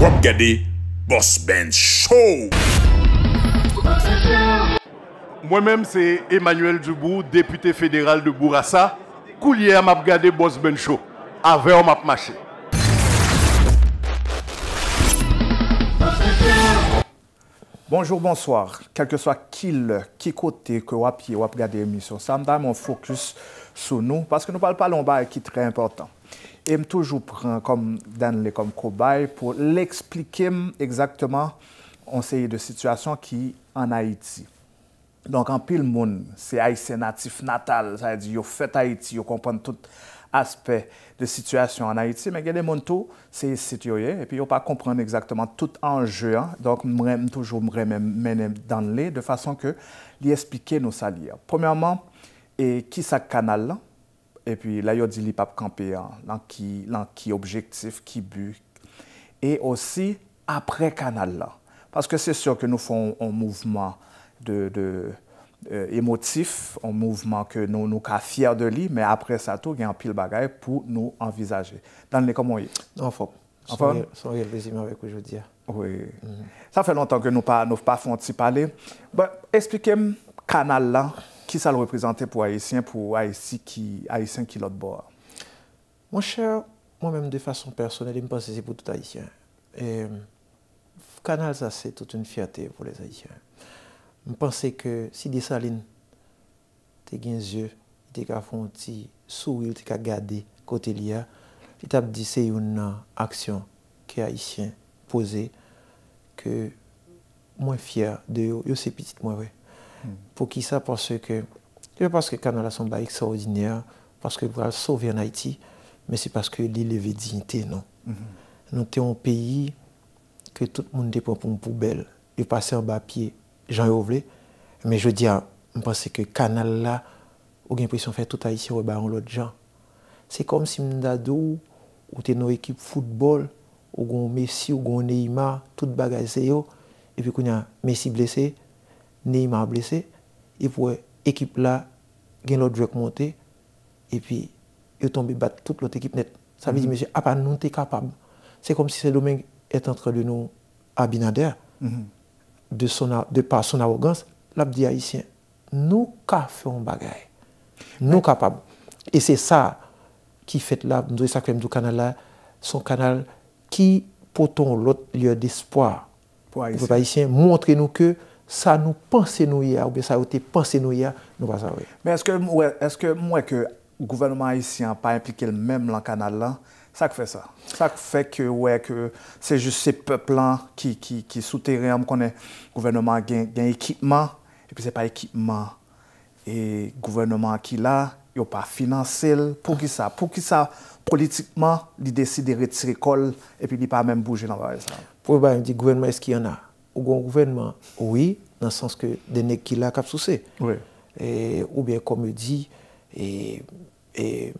wap Boss Ben Show. Moi-même, c'est Emmanuel Dubou, député fédéral de Bourassa. Coulier m'a Boss Ben Show. Avec MAP marché. Bonjour, bonsoir. Quel que soit qui, qui côté que vous avez regardé l'émission, ça me donne mon focus sur nous parce que nous parlons pas d'un qui est très important. E m toujou pren kom Danle kom Kobay pou l'explikim egzaktman onseye de sitwasyon ki an Haiti. Donk an pil moun, se aise natif natal, sa yadi yo fet Haiti, yo kompon tout aspe de sitwasyon an Haiti, men gen de moun tou se sityoye, epi yo pa kompon egzaktman tout anje, donk m toujou m remen menem Danle, de fason ke li esplike nou sa liya. Premèrman, ki sa kanal lan? epi la yot di li pap kampi an, lan ki objektif, ki bu, e osi apre kanal la. Paske se sur ke nou foun an mouvman emotif, an mouvman ke nou nou ka fyer de li, me apre sa tou gen an pil bagay pou nou envizaje. Dan ne komon ye? An foun. An foun? Son ye lezime avèk ou joudi ya. Oui. Sa mhm. fè lontan ke nou pa foun ti pale. Esplikem kanal la. Ki sa lè reprezentè pou Haitien pou Haitien ki lòt bò? Mwen chè, mwen mèm de fason personel, mwen panse se pou tout Haitien. E kanal sa se tout un fiatè pou les Haitien. Mwen panse ke si de salin te gen zye, te ka fon ti sou, te ka gade kote liya, li tab di se yon a aksyon ki Haitien pose ke mwen fiyè de yo, yo se pitit mwen wè. pou ki sa panse ke yo panse ke kanal la san ba ek sa odinè panse ke pou al sovi an Haiti men se panse ke li leve djinite nan nou te an peyi ke tout moun depon pou mpoubel yo pase an ba piye jan yo vle men je di an m panse ke kanal la ou gen presyon fè tout Haiti ou ba an lot jan se kom si mn da dou ou te nou ekip foutbol ou goun Messi ou goun Neymar tout bagay se yo epi koun ya Messi blesey Neyman a blese, ekip la gen lot drek monte, epi yo tombe bat tout lot ekip net. Sa vizimese, apan nou te kapab. Se kom si se lomeng et entre le nou abinader, mhm. de pa son avogans, lap di haisyen, nou ka fyon bagay. Nou kapab. E se sa ki fet la mzwe sakrem djou kanal la, son kanal ki poton lot lye d'espoir. Montre nou ke Sa nou panse nou ya ou be sa ou te panse nou ya, nou pa san we. Men eske mwen ke gouvennman isi an pa implike l menm lan kanal lan, sa k fe sa? Sa k fe ke wè ke se jist se peplan ki souteri am konen gouvennman gen ekipman epi se pa ekipman e gouvennman ki la yo pa finansel pou ki sa? Pou ki sa politikman li desi de retire kol epi li pa menm bouje nan wè sa? Pou wè ba yon di gouvennman isi ki yon a? Ou gwen gouvenman, oui, nan sans ke denek ki lak ap souse. Ou bie komedi, e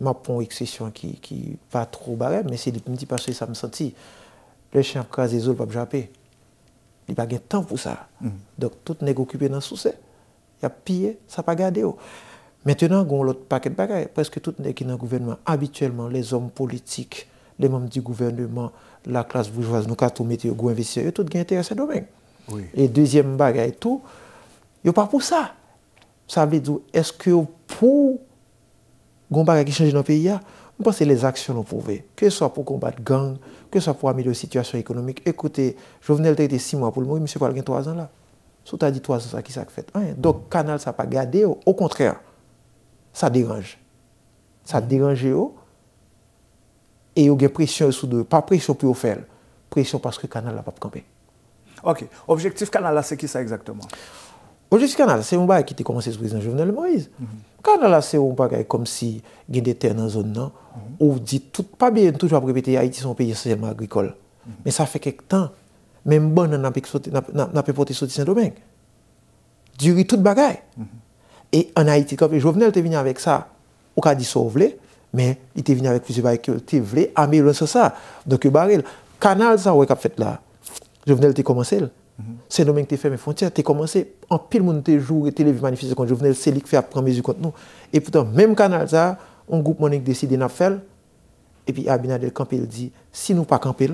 mapon eksesyon ki pa tro barem, men se li mdi pa sou, sa m senti, le chanp kwa zezol pa pjapè, li bagen tan pou sa. Dok tout nek okupè nan souse, ya piye, sa pa gade yo. Oh. Mètènan, gwen lot pakèd bagay, preske tout nek ki nan gouvenman, abituellement, le zom politik, le mèm di gouvenman, la klas boujwaz nou kato meti yo, gou investi yo, tout gen tere sa domèng. et deuxième baga et tout yo pa pou sa sa vlidou eske yo pou gon baga ki chanje nan pe ya mwen pa se les aksyon nou pou ve ke sa pou kombat gang ke sa pou amilio situasyon ekonomik ekote jo venel trete 6 mwa pou l moun mwen se kwa l gen 3 an la sou ta di 3 an sa ki sak fet dok kanal sa pa gade yo au kontrean sa deranje sa deranje yo e yo gen presyon sou de pa presyon pou yo fel presyon paske kanal la pa pranpe Ok, objektif kanalase ki sa ekzaktman? Objektif kanalase, se mbaye ki te komanse sou izan Jouvenel Moïse. Kanalase ou mbaye kom si gine dete nan zon nan, ou di tout pa bi mm-hmm. bon, mm-hmm. en toujwa prebete ya Haiti son peye agrikol. Men sa fe kek tan men mbon nan pe pote sou disen domeng. Diri tout bagay. E an Haiti, Jouvenel te vini avèk sa ou ka diso vle, men te vini avèk fise baye kultiv vle, ame yon se sa. Kanalase an wèk ap fèt la Jouvenel te komanse el, mhm. se nou men te fè mè fontyè, te komanse an pil moun te jou, te levi manifise kon, jouvenel se lik fè ap pran mezi kont nou. Et poutan, mèm kanal sa, an goup mounen ki deside nap fè el, et pi Abinadel Kampel di, si nou pa Kampel,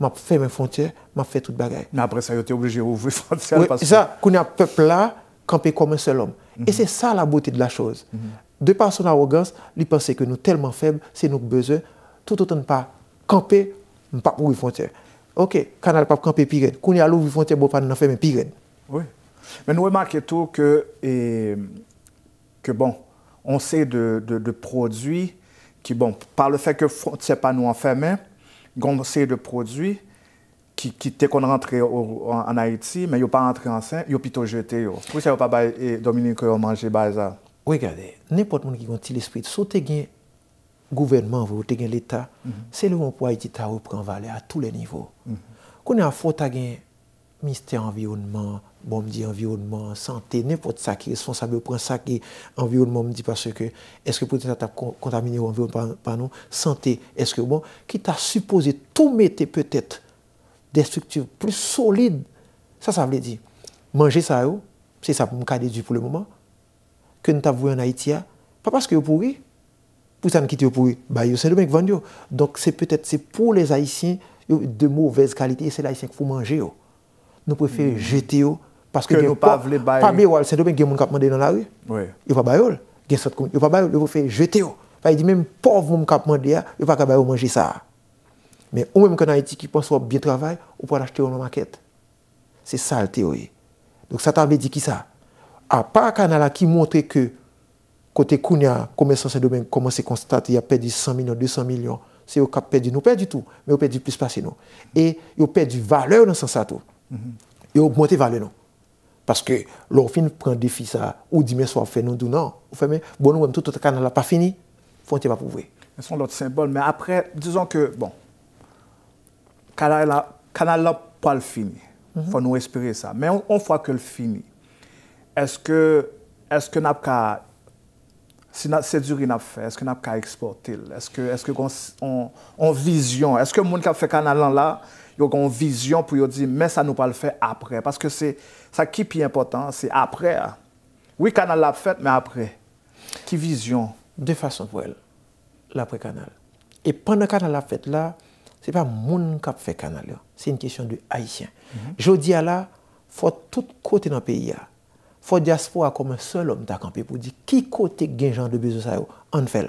map fè mè fontyè, map fè tout bagay. Na apre sa yo te oblige ou vwe fontyè. Ouye, sa, kounen pepl la, Kampel komen sel om. Et se sa la bote de la chose. Mhm. De pa son arroganse, li pense ke nou telman fèb, se nou kbeze, toutou ton pa Kampel, mpa pou vwe fontyè. Ok, canal pas campé Pirène. Quand il y a l'eau, vous on beau pas de faire Pirène. Oui. Mais nous remarquons que, bon, on sait de, produits qui, bon, par le fait que c'est pas nous enfermés, on sait de produits qui, qui étaient qu'on rentrait en, Haïti, mais ils n'ont pas rentré en ils ont plutôt jeté. Pourquoi ça n'a pas eh, Dominique manger bazar? Oui, regardez, n'importe qui a un petit esprit, sauter gouvenman vwote gen l'Etat, se lè wè wè wè pou a iti ta wè pran vale a tout lè nivou. Kounè a fote a gen mister environnement, bon mdi environnement, santé, nèpot sa ki responsabè wè pran sa ki environnement mdi paswe ke eske pou tè sa tap kontamine wè environnement pa nou, santé, eske wè wè bon, ki ta suppose toumè te pwè tèt de struktur plè solide. Sa sa vle di, manje sa wè wè wè, se sa pou mkade di pou lè mouman, kè nè tap wè wè an Aitia, pa paske wè pou wè, Pousan kite yo pou yon, ba yon sen dobenk vande yo. Donk se petet se pou les Haitien yo de mouvez kalite, se l'Haitien kou fwou manje yo. Non pou fwe mm. jete yo paske gen pav le bayon. Pav le bayon, sen dobenk gen moun kap mande yo nan la wè. Yon pa bayon. Gen sot koum. Yon pa bayon, yon pou fwe jete yo. Faye di menm pov moun kap mande ya, yon pa ka bayon manje sa. Men ou menm kon an iti ki pon so bien travay, ou pou an achete yo nan maket. Se sa l teori. Donk sa tanbe di ki sa. Apar kan ala ki montre ke Kote koun ya, koumen san se domen, koumen se konstate ya pedi 100 milyon, 200 milyon, se yo kap pedi nou, pedi tou, men yo pedi plus pasi nou. E yo pedi vale ou nan san sa tou? Mhm. Yo obmote vale nou. Paske lor fin pren defi sa, ou di men so ap fe nou, dou nan, ou fe men, bonou wèm tou, touta kanal la pa fini, fon te va pouvwe. E son lote sembol, men apre, dizon ke, bon, kanal la, kanal la pa l'fini. Mhm. Fon nou espere sa. Men on fwa ke l'fini. Eske, eske nap ka... Se duri nap fè, eske nap ka eksportil, eske kon vizyon, eske moun kap fè kanal lan la, yo kon vizyon pou yo di, men sa nou pa l fè apre, paske sa ki pi impotant, se apre a. Oui kanal l ap fèt, men apre. Ki vizyon? De fason pou el, l apre kanal. E pan nan kanal l ap fèt la, se pa moun kap fè kanal yo, se yon kisyon du Haitien. Mm-hmm. Jodi a la, fò tout kote nan peyi a. Fò di aspo a kom an sol om ta kampi pou di ki kote genjan de Bezosayo an fel,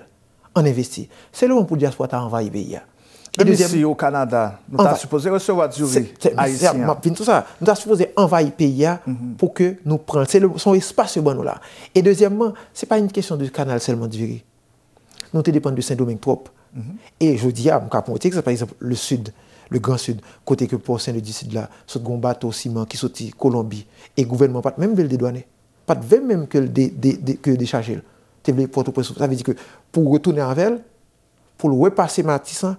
an investi. Se lou an pou di aspo a ta anvayi beya. Anvayi si yo Kanada, nou ta supose ou se wadjouvi Haitian. Mabin tout sa, nou ta supose anvayi beya mhm. pou ke nou pren, se son espasyon ban nou la. E deuxyèmman, se pa yon kèsyon de kanal selman diviri. Nou te depan de Saint-Domingue-Tropes. Mhm. E jodi ya, mou kapon wote, se pa yon le sud. Le Grand Sud, kote ke Port Saint-Louis-du-Sud la, Sot Gombato, Simon, Kisoti, Colombi, E gouvenman pat mèm vel de douane. Pat vèm mèm ke de chaje lè. Te vèm lè Port-au-Princeau. Sa vè di ke pou retoune an vel, pou lè wè passe matisan,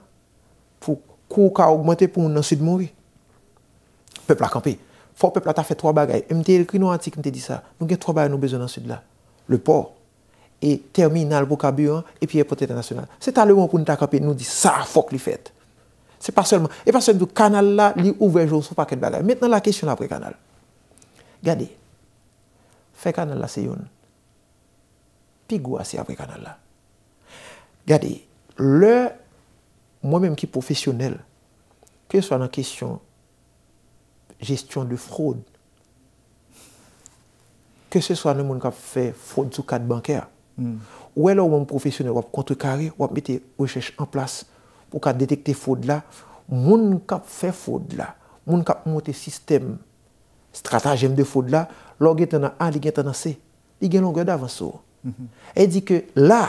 pou kou ka augmente pou moun nan Sud-Moui. Pepl akampe. Fò pepl ata fè tro bagay. Mèm te el kino antik mèm te di sa. Mèm te el kino antik mèm te di sa. Mèm te el kino antik mèm te di sa. Mèm te el kino antik mèm te di sa. Mèm Se pa selman, e pa selman pou kanal la li ouve joun sou paket bagay. Met nan la kesyon apre kanal. Gade, fe kanal la se yon, pi gou ase apre kanal la. Gade, le, mwen menm ki profesyonel, ke so anan kesyon jestyon de froun, ke so anan moun kap fe froun sou kat bankè, ou elò mwen profesyonel wap kontre kari, wap mite wèchech an plas, ou ka detekte fode la, moun kap fè fode la, moun kap mwote sistem, stratajem de fode la, lor gen tenan a, li gen tenan se, li gen long gen davan sou. Mhm. E di ke la,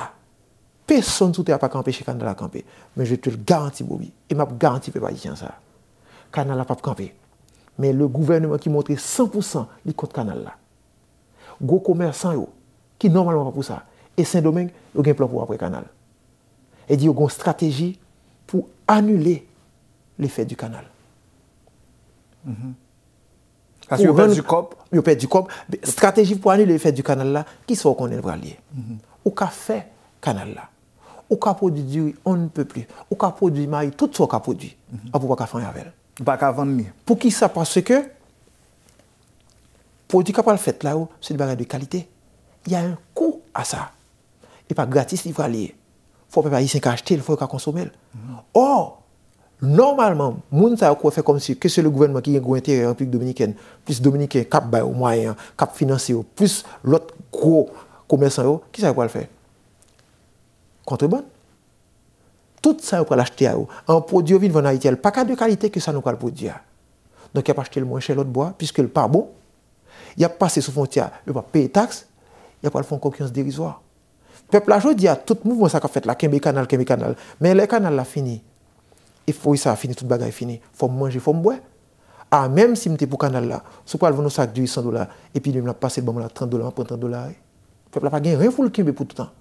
peson sou te apakampe che kanal apakampe, men je te l garanti bobi, e map garanti pe pa yi chan sa. Kanal apakampe, men le gouvernement ki montre 100% li kont kanal la. Gou komersan yo, ki normalman apakampe sa, e Saint-Domingue, yo gen plan pou apre kanal. E di yo goun strategi Anulé l'effet du kanal. As yon perd du kop. Yon perd du kop. Strateji pou anulé l'effet du kanal la, ki sou konen vralye. Mm-hmm. Ou ka fè kanal la. Ou ka podi diwi, on ne peut plus. Ou ka podi mayi, tout sou ka podi. A pou wakafan yave. Wakafan ni. Pou ki sa, parce ke, podi kapal fèt la ou, se li bagay de kalite, y a un kou a sa. E pa gratis li vralye. Fwa pe pa yi sen ka achte el, fwa yi ka konsome el. Or, normalman, moun sa yo kwa fe kom si, ke se le gouvenman ki gen gwen teri republik dominiken, plus dominiken, kap bay ou mayen, kap finanse ou, plus lot gro koumen san yo, ki sa yo kwa l fe? Kontre bon. Tout sa yo kwa l achte a yo. An prodyo vin vana iti el, pa ka de kalite ke sa nou kwa l prodyo ya. Donk ya pa achte l mwenche, lot bo a, piske l pa bo, ya pa se sou fon tia, yo pa pe tax, ya pa l fon konkryans derizoa. Pepl a jodi a tout mouvment sa ka fet la, kenbe kanal, kenbe kanal, men le kanal la fini. E fo yi sa, fini tout bagay, fini. Fom mwange, fom mwwe. A ah, menm si mte pou kanal la, sou pral vouno sa kdui 100 dolar, epi mwen la pase l bambola 30 dolar, mwen pren 30 dolar. Pepl a pa gen renfoul kenbe pou toutan.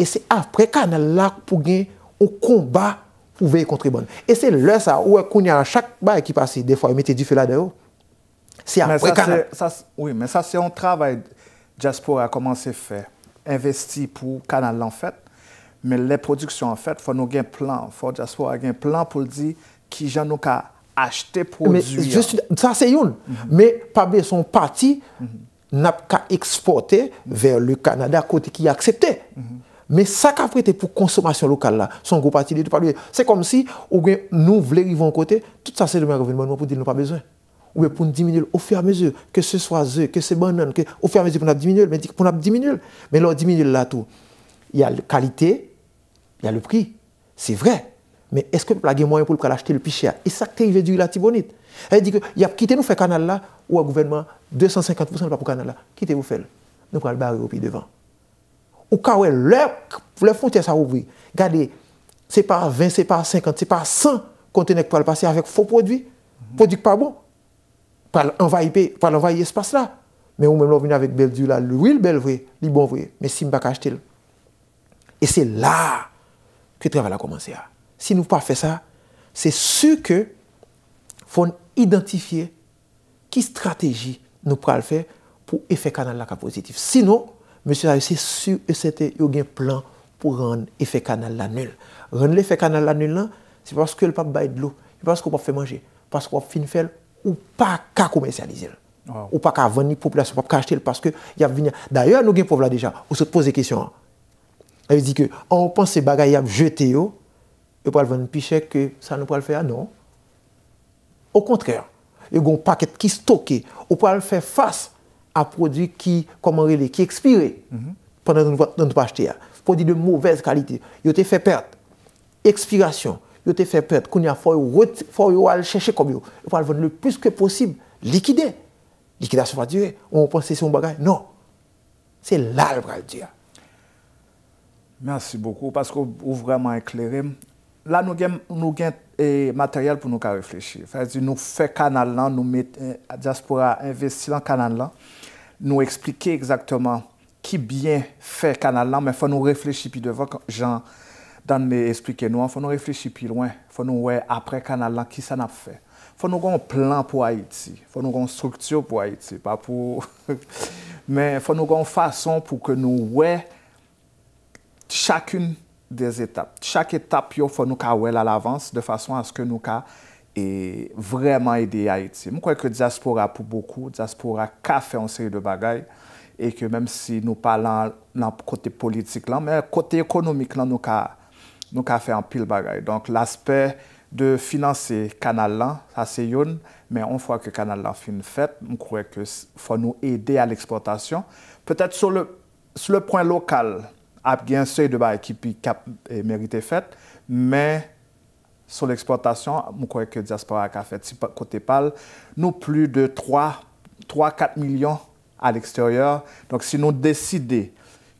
E se apre kanal la pou gen ou konba pou ve yi kontribon. E se lè sa, ou e euh, kounya la, chak bay ki pase, defo a mette di fela de ou, se apre kanal. Ouye, men sa se yon travay Jaspo a komanse investi pou kanal an fèt, men lè prodüksyon an fèt, fò nou gen plan, fò jaspo a gen plan pou l'di ki jan nou ka achte prodüsyon. Sa se yon, men pabè son pati mhm. nap ka eksportè vèr lè kanal an kote ki akseptè. Men mhm. sa ka fètè pou konsomasyon lokal la, son goupati lè di pabè. Se kom si, ou gen nou vle rivon kote, tout sa se lè mè revenman moun pou dil nou pa bezwen. Ou e pou nou diminule ou fye a mezou. Ke se swa ze, ke se ban nan. Ou fye a mezou pou nou ap diminule. Men dik pou nou ap diminule. Men nou ap diminule la tou. Ya kalite, ya le pri. Se vre. Men eske la gen mwen pou l pral achete le pi chere. E sakte yi ve du la tibonite. He dik, yap kite nou fye kanal la. Ou a gouvenman, 250% pa pou kanal la. Kite ou fye l. Nou pral bari ou pi devan. Ou ka we, lè, lè fonte sa roubri. Gade, se pa 20, se pa 50, se pa 100 kontenek pral pase avèk fò prodwi. Prodik pa bon. pa l'envaye espas la. Men ou men lò vini avèk bel djou la, l'ouil bel vwe, li bon vwe, men simba kaj til. E se la, ki tre vala komanse a. Si nou pa fè sa, se su ke, fon identifiye, ki strategi nou pral fè, pou efè kanal la ka pozitif. Sinon, mè sè a yose su, e se te yo gen plan, pou rèn efè kanal la nul. Rèn lè efè kanal la nul lan, se pa wap skwè l pa bèy dlo, se pa wap skwè wap fè manje, pas wap fin fèl, Ou pa ka komensyalize. Ou pa ka veni populasyon, pa ka kachele. Parce ke yav veni... D'ayon, nou gen pou vla deja. Ou se pose kesyon. Ou se di ke, an oh, ou pan se bagay yav jete yo, oh. yo pral veni pichek ke sa nou pral fe non. a? Non. Ou kontrèr. Yo gon paket ki stoke. Ou pral fe fase a prodik ki, koman rele, ki ekspire. Mm-hmm. Pendan nou pral achete a. Prodik de mouvez kalite. Yo te fe perte. Ekspirasyon. yo te fè pèt, koun ya fò yo al chèche kom yo, yo fò al vène le pùs ke pòsib, likide. Likida sou fò a dire, ou moun pò se si moun bagay? Non. Se lal pral dire. Mènsi bòkou, paskou ou vwèman eklerèm. La nou gen materyel pou nou ka reflechè. Fè di nou fè kanal lan, nou met, diaspora investi lan kanal lan, nou eksplike ekzaktèman ki byen fè kanal lan, mè fò nou reflechè pi devan, jan... dan ne esplike nou an, fò nou reflechi pi lwen, fò nou wè apre kanal lan ki san ap fè. Fò nou goun plan pou Haiti, fò nou goun struktiou pou Haiti, pa pou... Men fò nou goun fason pou ke nou wè chakoun des etap. Chak etap yo fò nou ka wè lal avans de fason aske nou ka e vreman ede Haiti. Mwen kwenke diaspora pou boku, diaspora ka fè an seri de bagay, e ke menm si nou palan nan kote politik lan, men kote ekonomik lan nou ka... Nou ka fe an pil bagay. Donk l'aspect de finanse kanal lan, sa se yon, men on fwa ke kanal lan fin fet, mkouwe ke fwa nou ede a l'eksportasyon. Petet sou le point lokal, ap gen sey de ba ekipi kap eh, merite fet, men sou l'eksportasyon, mkouwe ke diaspora ka fet. Si kote pal, nou plu de 3-4 milyon al eksteryor. Donk si nou deside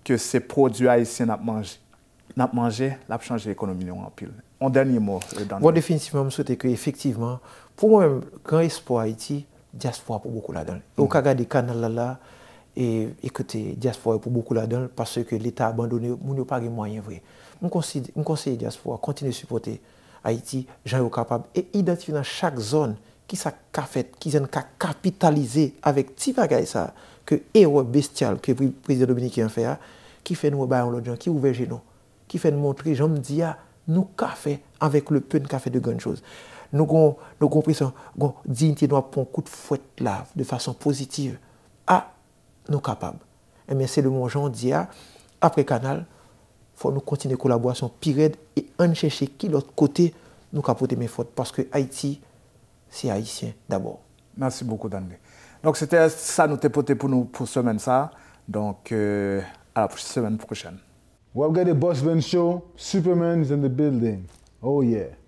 ke se prodou a yisen ap manji, N ap manje, l ap chanje ekonomi nou apil. On denye mou. Euh, bon, definitifman, m sou te ke efektiveman, pou mwen, kan espo Aiti, diaspo a pou boku la don. Ou ka gade kanal la la, e kote, diaspo a pou boku la don, parce ke l eta abandone, moun yo pa gen mwanyen vwe. M konside, m konside diaspo a kontine supote Aiti, jan yo kapab, e identif nan chak zon, ki sa ka fet, ki zan ka kapitalize avèk ti pa gade sa, ke erwe bestial, ke vwi prezident Dominique yon fè a, ki fè nou wè bayan lò djan, ki ouveje nou. ki fè nou montre, jom diya, ah, nou ka fè avèk le pèn ka fè de gèn chòz. Nou gòn, nou gòn prè son, gòn diyen ti nou apon kout fòt la de fason pozitiv, a nou kapab. Mè se lè mò jòn diya, apre kanal, fò nou kontine kolaboasyon pired e an chè chè ki lòt kote nou kapote mè fòt, paske Haiti si Haitien d'abord. Mèsi bòkou Danle. Donk sè te sa nou te pote pou nou pou semen sa. Donk, a la semen prochen. We've got a Bossman show. Superman is in the building. Oh yeah.